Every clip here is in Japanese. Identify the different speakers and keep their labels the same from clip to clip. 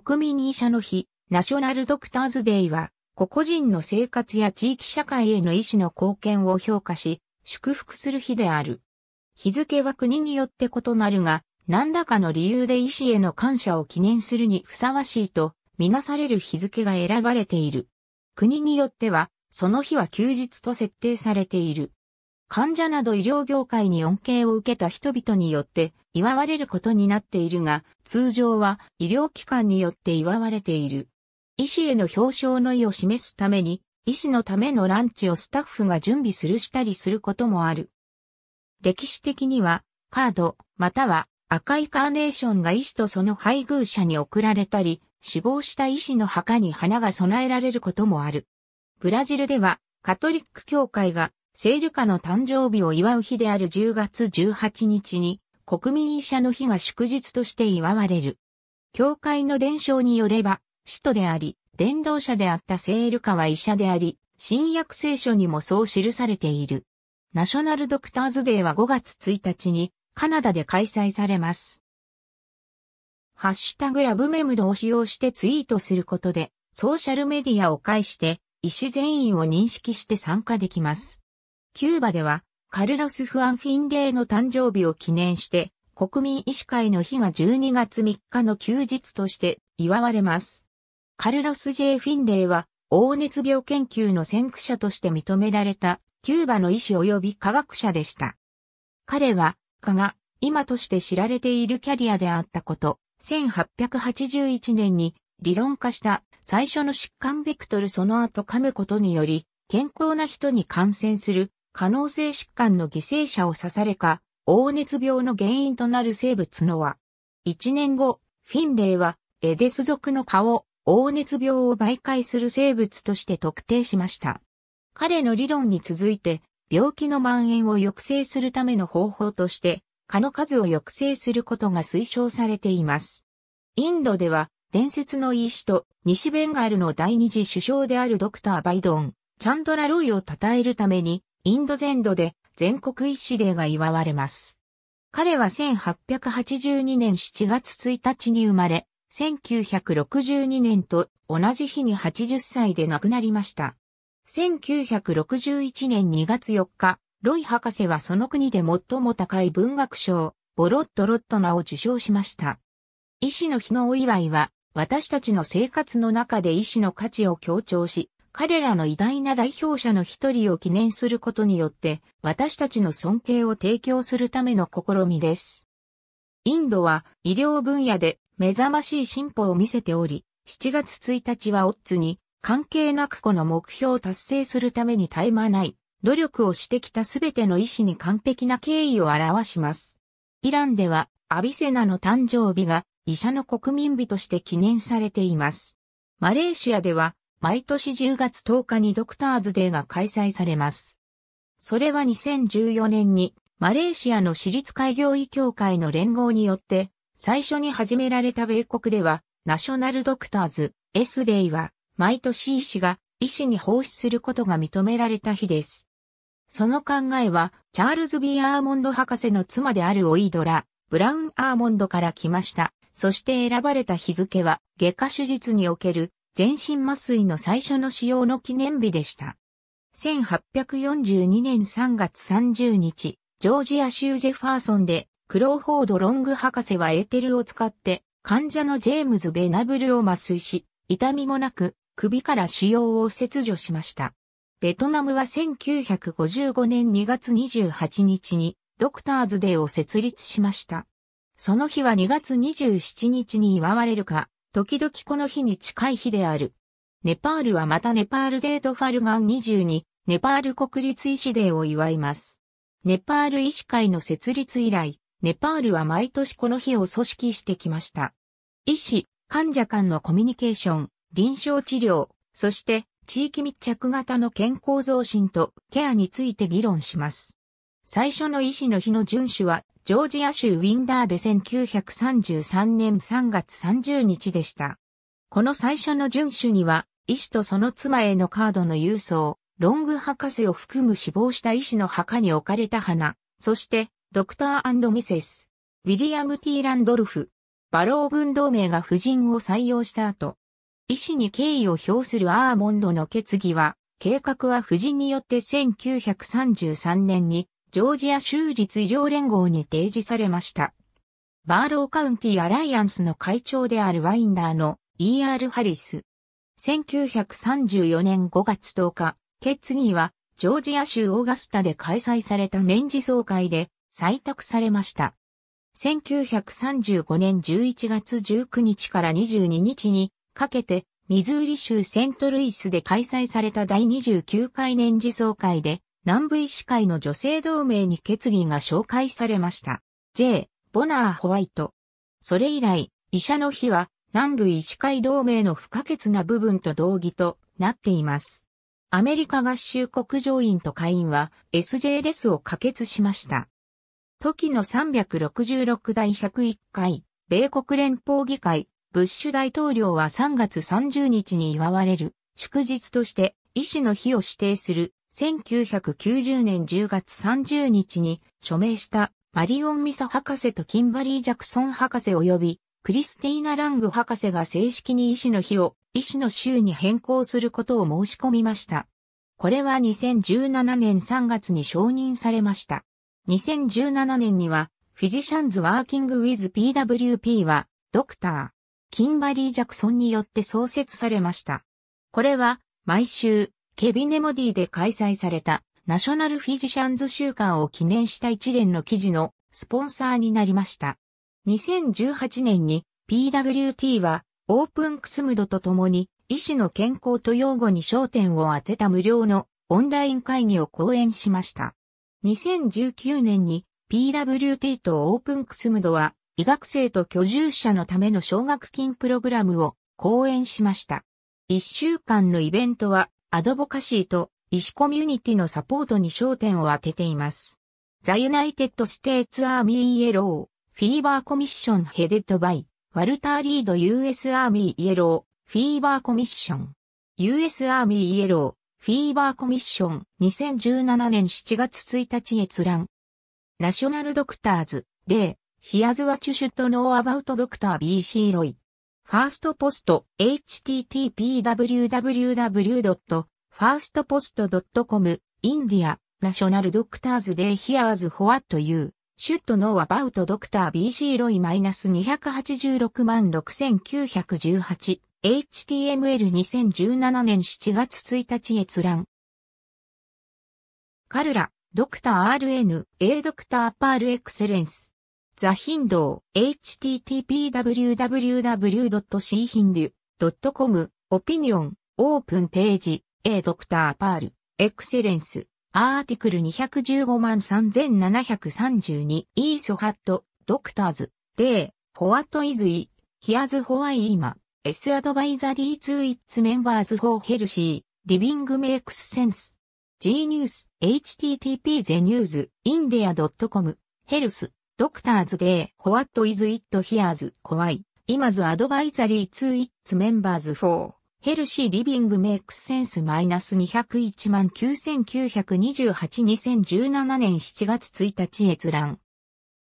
Speaker 1: 国民医者の日、ナショナルドクターズデイは、個々人の生活や地域社会への医師の貢献を評価し、祝福する日である。日付は国によって異なるが、何らかの理由で医師への感謝を記念するにふさわしいと、みなされる日付が選ばれている。国によっては、その日は休日と設定されている。患者など医療業界に恩恵を受けた人々によって、祝われることになっているが、通常は医療機関によって祝われている。医師への表彰の意を示すために、医師のためのランチをスタッフが準備するしたりすることもある。歴史的には、カード、または赤いカーネーションが医師とその配偶者に贈られたり、死亡した医師の墓に花が供えられることもある。ブラジルでは、カトリック教会が、セールカの誕生日を祝う日である10月18日に、国民医者の日が祝日として祝われる。教会の伝承によれば、使徒であり、伝道者であったセールカは医者であり、新約聖書にもそう記されている。ナショナルドクターズデーは5月1日にカナダで開催されます。ハッシュタグラブメムドを使用してツイートすることで、ソーシャルメディアを介して、医師全員を認識して参加できます。キューバでは、カルロス・フアン・フィンレイの誕生日を記念して、国民医師会の日が12月3日の休日として祝われます。カルロス・ジェ・フィンレイは、黄熱病研究の先駆者として認められた、キューバの医師及び科学者でした。彼は、科が、今として知られているキャリアであったこと、1881年に理論化した最初の疾患ベクトルその後噛むことにより、健康な人に感染する可能性疾患の犠牲者を刺されか、黄熱病の原因となる生物のは、1年後、フィンレイは、エデス族の蚊を、黄熱病を媒介する生物として特定しました。彼の理論に続いて、病気の蔓延を抑制するための方法として、蚊の数を抑制することが推奨されています。インドでは、伝説の医師と西ベンガルの第二次首相であるドクター・バイドン、チャンドラ・ロイを称えるために、インド全土で全国一死デーが祝われます。彼は1882年7月1日に生まれ、1962年と同じ日に80歳で亡くなりました。1961年2月4日、ロイ博士はその国で最も高い文学賞、ボロットロットナを受賞しました。医師の日のお祝いは、私たちの生活の中で医師の価値を強調し、彼らの偉大な代表者の一人を記念することによって、私たちの尊敬を提供するための試みです。インドは医療分野で目覚ましい進歩を見せており、7月1日はオッズに関係なくこの目標を達成するために絶え間ない努力をしてきたすべての医師に完璧な敬意を表します。イランではアビセナの誕生日が医者の国民日として記念されています。マレーシアでは毎年10月10日にドクターズデーが開催されます。それは2014年にマレーシアの私立開業医協会の連合によって最初に始められた米国ではナショナルドクターズ S デイは毎年医師が医師に奉仕することが認められた日です。その考えはチャールズ・ B・ アーモンド博士の妻であるオイドラ、ブラウン・アーモンドから来ました。そして選ばれた日付は外科手術における全身麻酔の最初の使用の記念日でした。1842年3月30日、ジョージア州ジェファーソンで、クローフォード・ロング博士はエーテルを使って、患者のジェームズ・ベナブルを麻酔し、痛みもなく、首から腫瘍を切除しました。ベトナムは1955年2月28日に、ドクターズデーを設立しました。その日は2月27日に祝われるか、時々この日に近い日である。ネパールはまたネパールデートファルガン22、ネパール国立医師デーを祝います。ネパール医師会の設立以来、ネパールは毎年この日を組織してきました。医師、患者間のコミュニケーション、臨床治療、そして地域密着型の健康増進とケアについて議論します。最初の医師の日の遵守はジョージア州ウィンダーで1933年3月30日でした。この最初の遵守には、医師とその妻へのカードの郵送、ロング博士を含む死亡した医師の墓に置かれた花、そして、ドクターミセス、ウィリアム・ティーランドルフ、バロー軍同盟が夫人を採用した後、医師に敬意を表するアーモンドの決議は、計画は夫人によって1933年にジョージア州立医療連合に提示されました。バーローカウンティアライアンスの会長であるワインダーの E.R. ハリス。1934年5月10日、決議はジョージア州オーガスタで開催された年次総会で採択されました。1935年11月19日から22日にかけてミズーリ州セントルイスで開催された第29回年次総会で南部医師会の女性同盟に決議が紹介されました。J. ボナー・ホワイト。それ以来、医者の日は南部医師会同盟の不可欠な部分と同義となっています。アメリカ合衆国上院と会員は SJLS を可決しました。時の366第101回、米国連邦議会、ブッシュ大統領は3月30日に祝われる祝日として医師の日を指定する1990年10月30日に署名したマリオン・ミサ博士とキンバリー・ジャクソン博士及びクリスティーナ・ラング博士が正式に医師の日を医師の週に変更することを申し込みました。これは2017年3月に承認されました。2017年にはフィジシャンズ・ワーキング・ウィズ・ PWP はドクター、キンバリー・ジャクソンによって創設されました。これは毎週ケビネモディで開催されたナショナルフィジシャンズ週間を記念した一連の記事のスポンサーになりました。2018年に PWT はオープンクスムドと共に医師の健康と用語に焦点を当てた無料のオンライン会議を講演しました。2019年に PWT とオープンクスムドは医学生と居住者のための奨学金プログラムを講演しました。1週間のイベントはアドボカシーと医師コミュニティのサポートに焦点を当てています。ザ・ユナイテッド・ステーツ・アーミー・イエロー、フィーバー・コミッション・ヘデッド・バイ、ワルター・リード・ US アーミー・イエロー、フィーバー・コミッション。US アーミー・イエロー、フィーバー・コミッション、2017年7月1日閲覧。ナショナル・ドクターズ、デー、ヒアズ・ワチュシュとノー・アバウト・ドクター・ B.C. ロイ。ファーストポスト http://www.firstpost.com インディアナショナルドクターズデイヒアーズホワットユーシュッド・ノーアバウトドクター BC ロイマイナス286万 6918HTML2017 年7月1日閲覧カルラドクター RN A ドクターパールエクセレンスザ・ヒンドウ、http://www.chindu.com、オピニオン、オープンページ、A ドクターパール、エクセレンス、アーティクル215万3732、イーソハット、ドクターズ、デー、ホワットイズイ、ヒアズホワイイマ、エスアドバイザリーツー・イッツメンバーズフォーヘルシー、リビングメイクスセンス、G ニュース、http ゼニューズ、インディア .com、ヘルス。ドクターズデー、ホワットイズイットヒアーズ、ホワイ、今 s アドバイザリー・ツー・イッツ・メンバーズ・フォー。ヘルシーリビングメイクセンスマイナス201万9928 2017年7月1日閲覧。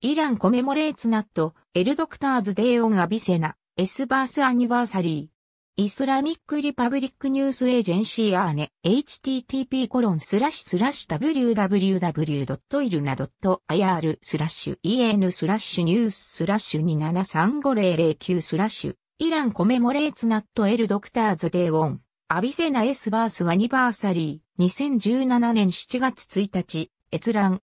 Speaker 1: イランコメモレーツナット、エルドクターズデーオンアビセナ、エスバースアニバーサリー。イスラミックリパブリックニュースエージェンシーアーネ、http コロンスラッシュスラッシュ www.ilna.ir スラッシュ en スラッシュニューススラッシュ2735009スラッシュイランコメモレーツナットエルドクターズデーオンアビセナエスバースワニバーサリー2017年7月1日閲覧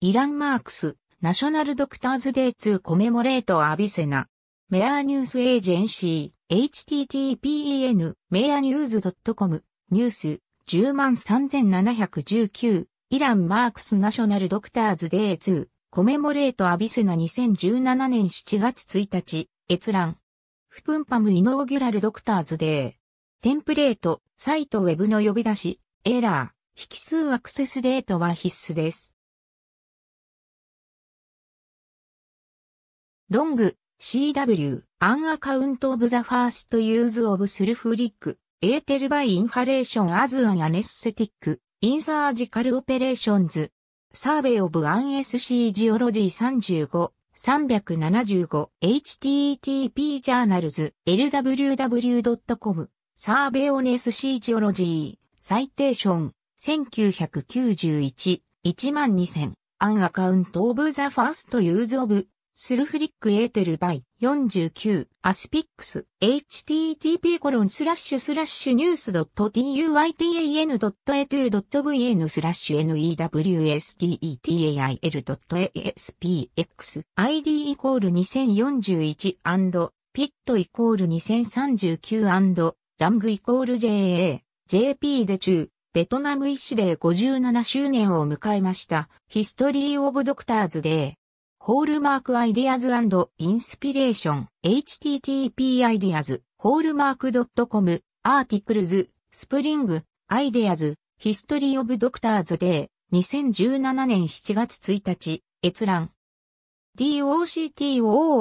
Speaker 1: イランマークスナショナルドクターズデー2コメモレートアビセナメアーニュースエージェンシー、httpen、メアニューズ .com、ニュース、103,719、イラン・マークス・ナショナル・ドクターズ・デイ2、コメモレート・アビセナ2017年7月1日、閲覧。フプンパム・イノーギュラル・ドクターズ・デイ。テンプレート、サイト・ウェブの呼び出し、エラー、引数アクセスデートは必須です。ロング、CW、アンアカウントオブザファーストユーズオブスルフリック、エーテルバイインファレーションアズアンアネスセティック、インサージカルオペレーションズ、サーベイオブアン SC ジオロジー35、375 http ジャーナルズ lww.com サーベオネス C ジオロジーサイテーション1991-12000アンアカウントオブザファーストユーズオブスルフリックエーテルバイ49アスピックス http コロンスラッシュスラッシュニュースドット t u i t a n e t u v n スラッシュ newsdetail.aspx id イコール2041ピットイコール2039ラングイコール JA JP で中ベトナム医師で57周年を迎えましたヒストリーオブドクターズデーホールマークアイディアズインスピレーション h t t p アイデアズホールマーク .com アーティクルズスプリングアイデアズヒストリーオブドクターズデー2017年7月1日閲覧 doctorsday.org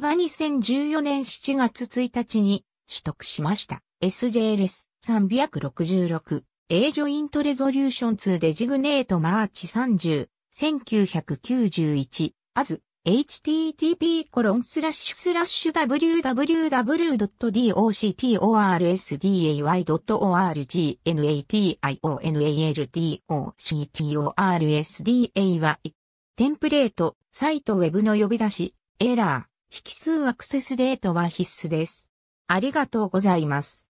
Speaker 1: が2014年7月1日に取得しました。SJLS 366 A ジョイントレゾリューション2デジグネートマーチ30 1991、a s h t t p w w w d o c t o r s d o r g n a t i o n a l t i o n s d a は、テンプレート、サイトウェブの呼び出し、エラー、引数アクセスデートは必須です。ありがとうございます。